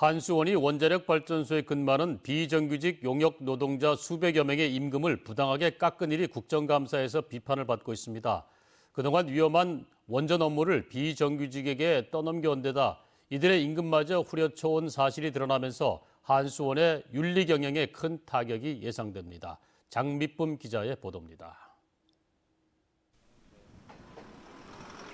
한수원이 원자력발전소에 근무하는 비정규직 용역 노동자 수백여 명의 임금을 부당하게 깎은 일이 국정감사에서 비판을 받고 있습니다. 그동안 위험한 원전 업무를 비정규직에게 떠넘겨 온 데다 이들의 임금마저 후려쳐온 사실이 드러나면서 한수원의 윤리경영에 큰 타격이 예상됩니다. 장미쁨 기자의 보도입니다.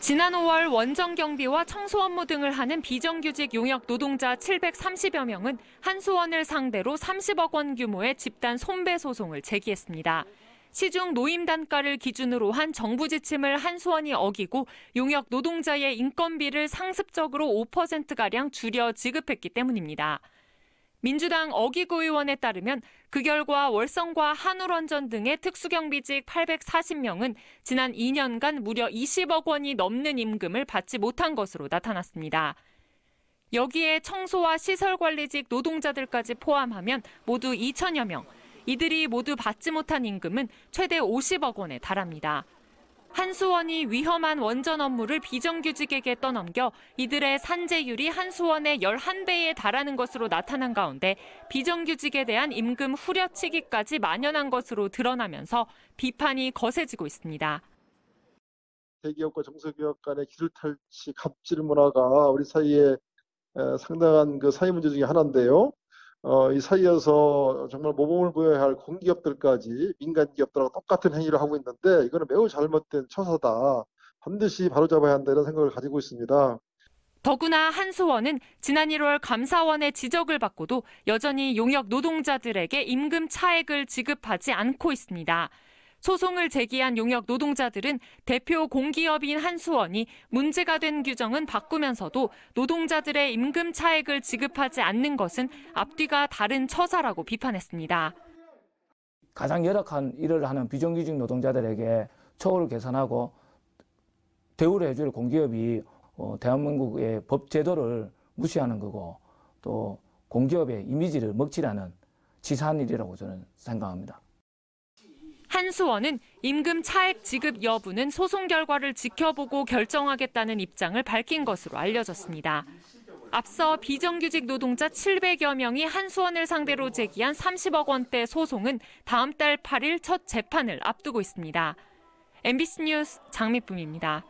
지난 5월 원정 경비와 청소 업무 등을 하는 비정규직 용역 노동자 730여 명은 한수원을 상대로 30억 원 규모의 집단 손배 소송을 제기했습니다. 시중 노임 단가를 기준으로 한 정부 지침을 한수원이 어기고 용역 노동자의 인건비를 상습적으로 5%가량 줄여 지급했기 때문입니다. 민주당 어기구 의원에 따르면 그 결과 월성과 한울원전 등의 특수경비직 840명은 지난 2년간 무려 20억 원이 넘는 임금을 받지 못한 것으로 나타났습니다. 여기에 청소와 시설관리직 노동자들까지 포함하면 모두 2천여 명. 이들이 모두 받지 못한 임금은 최대 50억 원에 달합니다. 한수원이 위험한 원전 업무를 비정규직에게 떠넘겨 이들의 산재율이 한수원의 11배에 달하는 것으로 나타난 가운데 비정규직에 대한 임금 후려치기까지 만연한 것으로 드러나면서 비판이 거세지고 있습니다. 대기업과 중소기업 간의 기술탈취, 갑질 문화가 우리 사이에 상당한 그 사회 문제 중의 하나인데요. 어, 이 사이에서 정말 모범을 보여야 할 공기업들까지 민간 기업들하고 똑같은 행위를 하고 있는데 이거는 매우 잘못된 처사다. 반드시 바로잡아야 한다는 생각을 가지고 있습니다. 더구나 한수원은 지난 1월 감사원의 지적을 받고도 여전히 용역 노동자들에게 임금 차액을 지급하지 않고 있습니다. 소송을 제기한 용역 노동자들은 대표 공기업인 한수원이 문제가 된 규정은 바꾸면서도 노동자들의 임금 차액을 지급하지 않는 것은 앞뒤가 다른 처사라고 비판했습니다. 가장 열악한 일을 하는 비정규직 노동자들에게 처우를 개선하고 대우를 해줄 공기업이 어, 대한민국의 법 제도를 무시하는 거고 또 공기업의 이미지를 먹칠하는 치사한 일이라고 저는 생각합니다. 한수원은 임금 차액 지급 여부는 소송 결과를 지켜보고 결정하겠다는 입장을 밝힌 것으로 알려졌습니다. 앞서 비정규직 노동자 700여 명이 한수원을 상대로 제기한 30억 원대 소송은 다음 달 8일 첫 재판을 앞두고 있습니다. MBC 뉴스 장미쁨입니다.